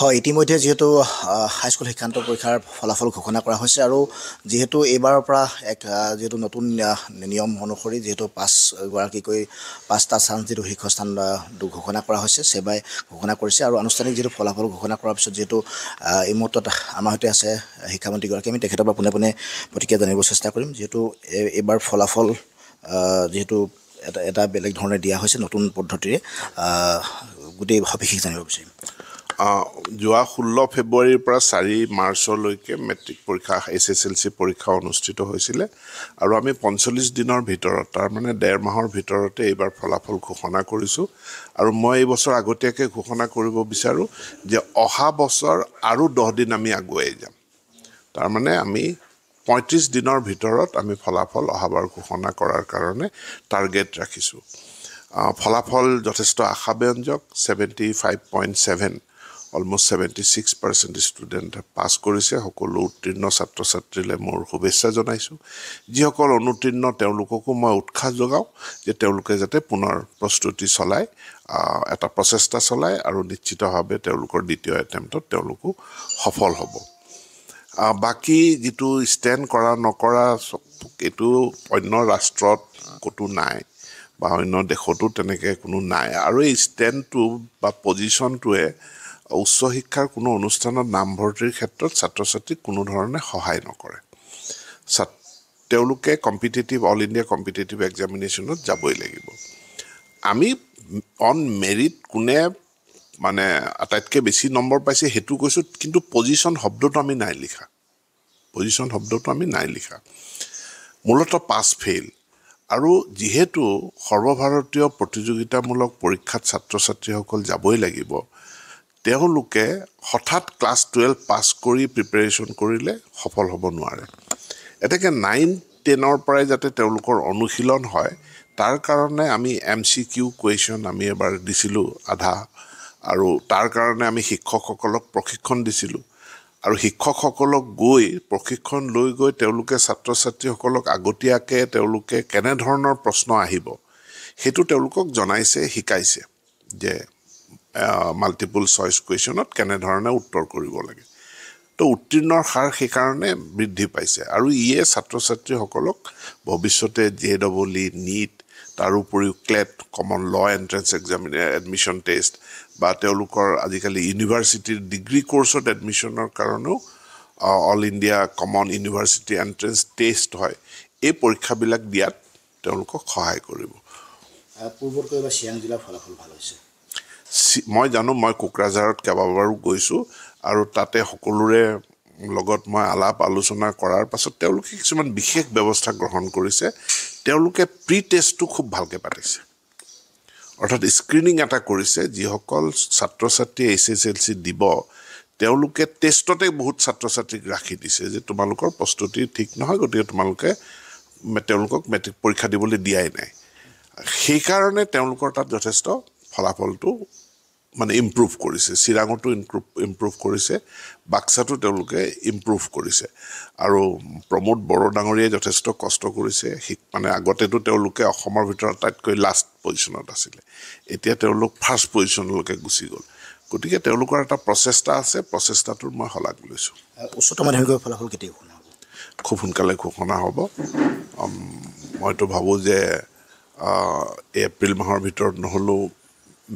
হয় ইতিমধ্যে যিহেতু হাইস্কুল শিক্ষান্ত পৰীক্ষাৰ ফলাফল ঘোষণা কৰা হৈছে আৰু যিহেতু এইবাৰৰ পৰা এক যিহেতু নতুন নিয়ম অনুসৰি যিহেতু পাঁচগৰাকীকৈ পাঁচটা চান্স যিটো শীৰ্ষস্থান ঘোষণা কৰা হৈছে চেবাই ঘোষণা কৰিছে আৰু আনুষ্ঠানিক যিটো ফলাফল ঘোষণা কৰাৰ পিছত যিহেতু এই মুহূৰ্তত আমাৰ সৈতে আছে শিক্ষামন্ত্ৰীগৰাকী আমি তেখেতৰ পৰা পোনে পোনে প্ৰতিক্ৰিয়া জানিব চেষ্টা কৰিম যিহেতু এইবাৰ ফলাফল যিহেতু এটা এটা বেলেগ ধৰণে দিয়া হৈছে নতুন পদ্ধতিৰে গোটেই সবিশেষ জানিব বিচাৰিম যোৱা ষোল্ল ফেব্ৰুৱাৰীৰ পৰা চাৰি মাৰ্চলৈকে মেট্ৰিক পৰীক্ষা এছ এছ এল চি পৰীক্ষা অনুষ্ঠিত হৈছিলে আৰু আমি পঞ্চল্লিছ দিনৰ ভিতৰত তাৰমানে ডেৰ মাহৰ ভিতৰতে এইবাৰ ফলাফল ঘোষণা কৰিছোঁ আৰু মই এই বছৰ আগতীয়াকৈ ঘোষণা কৰিব বিচাৰোঁ যে অহা বছৰ আৰু দহদিন আমি আগুৱাই যাম তাৰমানে আমি পঁয়ত্ৰিছ দিনৰ ভিতৰত আমি ফলাফল অহাবাৰ ঘোষণা কৰাৰ কাৰণে টাৰ্গেট ৰাখিছোঁ ফলাফল যথেষ্ট আশাব্যঞ্জক seventy five point seven almost seventy six percent student pass কৰিছে সকলো উত্তীৰ্ণ ছাত্ৰ ছাত্ৰীলৈ মোৰ শুভেচ্ছা জনাইছোঁ যিসকল অনুত্তীৰ্ণ তেওঁলোককো মই উৎসাহ যোগাওঁ যে তেওঁলোকে যাতে পুনৰ প্ৰস্তুতি চলায় এটা প্ৰচেষ্টা চলায় আৰু নিশ্চিতভাৱে তেওঁলোকৰ দ্বিতীয় এটেম্পত তেওঁলোকো সফল হ'ব বাকী যিটো ষ্টেণ্ড কৰা নকৰা এইটো অন্য ৰাষ্ট্ৰত ক'তো নাই বা অন্য দেশতো তেনেকৈ কোনো নাই আৰু এই ষ্টেণ্ডটো বা পজিশ্যনটোৱে উচ্চ শিক্ষাৰ কোনো অনুষ্ঠানত নামভৰ্তিৰ ক্ষেত্ৰত ছাত্ৰ ছাত্ৰীক কোনো ধৰণে সহায় নকৰে তেওঁলোকে কম্পিটেটিভ অল ইণ্ডিয়া কম্পিটেটিভ এক্সামিনেশ্যনত যাবই লাগিব আমি অন মেৰিট কোনে মানে আটাইতকৈ বেছি নম্বৰ পাইছে সেইটো কৈছোঁ কিন্তু পজিশ্যন শব্দটো আমি নাই লিখা পজিশ্যন শব্দটো আমি নাই লিখা মূলতঃ পাছ ফেইল আৰু যিহেতু সৰ্বভাৰতীয় প্ৰতিযোগিতামূলক পৰীক্ষাত ছাত্ৰ ছাত্ৰীসকল যাবই লাগিব তেওঁলোকে হঠাৎ ক্লাছ টুৱেলভ পাছ কৰি প্ৰিপেৰেশ্যন কৰিলে সফল হ'ব নোৱাৰে এতেকে নাইন টেনৰ পৰাই যাতে তেওঁলোকৰ অনুশীলন হয় তাৰ কাৰণে আমি এম চি কিউ কুৱেশ্যন আমি এবাৰ দিছিলোঁ আধা আৰু তাৰ কাৰণে আমি শিক্ষকসকলক প্ৰশিক্ষণ দিছিলোঁ আৰু শিক্ষকসকলক গৈ প্ৰশিক্ষণ লৈ গৈ তেওঁলোকে ছাত্ৰ ছাত্ৰীসকলক আগতীয়াকৈ তেওঁলোকে কেনেধৰণৰ প্ৰশ্ন আহিব সেইটো তেওঁলোকক জনাইছে শিকাইছে যে মাল্টিপল চইচ কুৱেশ্যনত কেনেধৰণে উত্তৰ কৰিব লাগে তো উত্তীৰ্ণৰ হাৰ সেইকাৰণে বৃদ্ধি পাইছে আৰু ইয়ে ছাত্ৰ ছাত্ৰীসকলক ভৱিষ্যতে জে ডবল ই নীট তাৰোপৰিও CLAT common law entrance exam admission test বা তেওঁলোকৰ আজিকালি ইউনিভাৰ্চিটিৰ ডিগ্ৰী কৰ্চত এডমিশ্যনৰ কাৰণেও all India common university entrance test হয় এই পৰীক্ষাবিলাক দিয়াত তেওঁলোকক সহায় কৰিব পূৰ্বতকৈ বা চিয়াং জিলাৰ ফলাফল ভাল হৈছে মই জানো মই কোকৰাঝাৰত কেইবাবাৰো গৈছোঁ আৰু তাতে সকলোৰে লগত মই আলাপ আলোচনা কৰাৰ পাছত তেওঁলোকে কিছুমান বিশেষ ব্যৱস্থা গ্ৰহণ কৰিছে তেওঁলোকে প্ৰি টেষ্টটো খুব ভালকৈ পাতিছে অৰ্থাৎ স্ক্ৰিনিং এটা কৰিছে যিসকল ছাত্ৰ ছাত্ৰীয়ে এইচ এছ এল চি দিব তেওঁলোকে টেষ্টতে বহুত ছাত্ৰ ছাত্ৰীক ৰাখি দিছে যে তোমালোকৰ প্ৰস্তুতি ঠিক নহয় গতিকে তোমালোকে তেওঁলোকক মেট্ৰিক পৰীক্ষা দিবলৈ দিয়াই নাই সেইকাৰণে তেওঁলোকৰ তাত যথেষ্ট ফলাফলটো মানে ইম্প্ৰুভ কৰিছে চিৰাঙতো ইম্প্ৰুভ ইম্প্ৰুভ কৰিছে বাক্সাটো তেওঁলোকে ইম্প্ৰুভ কৰিছে আৰু প্ৰমোদ বড়ো ডাঙৰীয়াই যথেষ্ট কষ্ট কৰিছে মানে আগতেতো তেওঁলোকে অসমৰ ভিতৰত আটাইতকৈ লাষ্ট পজিশ্যনত আছিলে এতিয়া তেওঁলোক ফাৰ্ষ্ট পজিশ্যনলৈকে গুচি গ'ল গতিকে তেওঁলোকৰ এটা প্ৰচেষ্টা আছে প্ৰচেষ্টাটোৰ মই শলাগ লৈছোঁ উচ্চতম ফলাফল কেতিয়া ঘোষণা হ'ব খুব সোনকালে ঘোষণা হ'ব মইতো ভাবোঁ যে এপ্ৰিল মাহৰ ভিতৰত নহ'লেও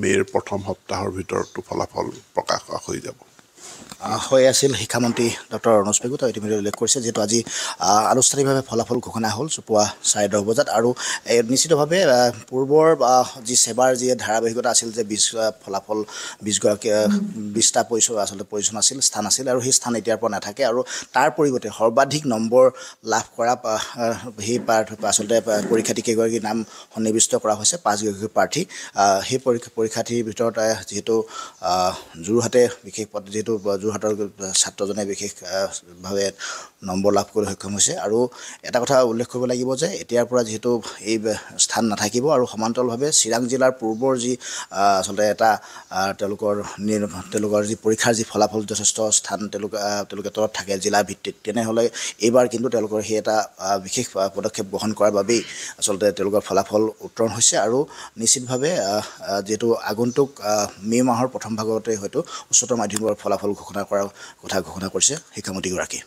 মে'ৰ প্ৰথম সপ্তাহৰ ভিতৰতো ফলাফল প্ৰকাশ হৈ যাব হৈ আছিল শিক্ষামন্ত্ৰী ডক্টৰ অনুজ পেগুত আৰু ইতিমধ্যে উল্লেখ কৰিছে যিহেতু আজি আনুষ্ঠানিকভাৱে ফলাফল ঘোষণা হ'ল চুপুৱা চাৰে দহ বজাত আৰু নিশ্চিতভাৱে পূৰ্বৰ যি ছেবাৰ যি ধাৰাবাহিকতা আছিল যে বিছ ফলাফল বিছগৰাকী বিছটা পৰিচয় আচলতে পৰিচয় আছিল স্থান আছিল আৰু সেই স্থান এতিয়াৰ পৰা নাথাকে আৰু তাৰ পৰিৱৰ্তে সৰ্বাধিক নম্বৰ লাভ কৰা সেই প্ৰাৰ্থী আচলতে পৰীক্ষাৰ্থী কেইগৰাকী নাম সন্নিৱিষ্ট কৰা হৈছে পাঁচগৰাকী প্ৰাৰ্থী সেই পৰীক্ষা পৰীক্ষাৰ্থীৰ ভিতৰত যিহেতু যোৰহাটে বিশেষ যিহেতু যোৰহাটৰ ছাত্ৰজনে বিশেষভাৱে নম্বৰ লাভ কৰিবলৈ সক্ষম হৈছে আৰু এটা কথা উল্লেখ কৰিব লাগিব যে এতিয়াৰ পৰা যিহেতু এই স্থান নাথাকিব আৰু সমান্তৰালভাৱে চিৰাং জিলাৰ পূৰ্বৰ যি আচলতে এটা তেওঁলোকৰ তেওঁলোকৰ যি পৰীক্ষাৰ যি ফলাফল যথেষ্ট স্থান তেওঁলোকে তেওঁলোকে তলত থাকে জিলা ভিত্তিত তেনেহ'লে এইবাৰ কিন্তু তেওঁলোকৰ সেই এটা বিশেষ পদক্ষেপ গ্ৰহণ কৰাৰ বাবেই আচলতে তেওঁলোকৰ ফলাফল উত্তৰণ হৈছে আৰু নিশ্চিতভাৱে যিহেতু আগন্তুক মে' মাহৰ প্ৰথম ভাগতে হয়তো উচ্চতৰ মাধ্যমিকৰ ফলাফল ঘোষণা কৰাৰ কথা ঘোষণা কৰিছে শিক্ষামন্ত্ৰীগৰাকীয়ে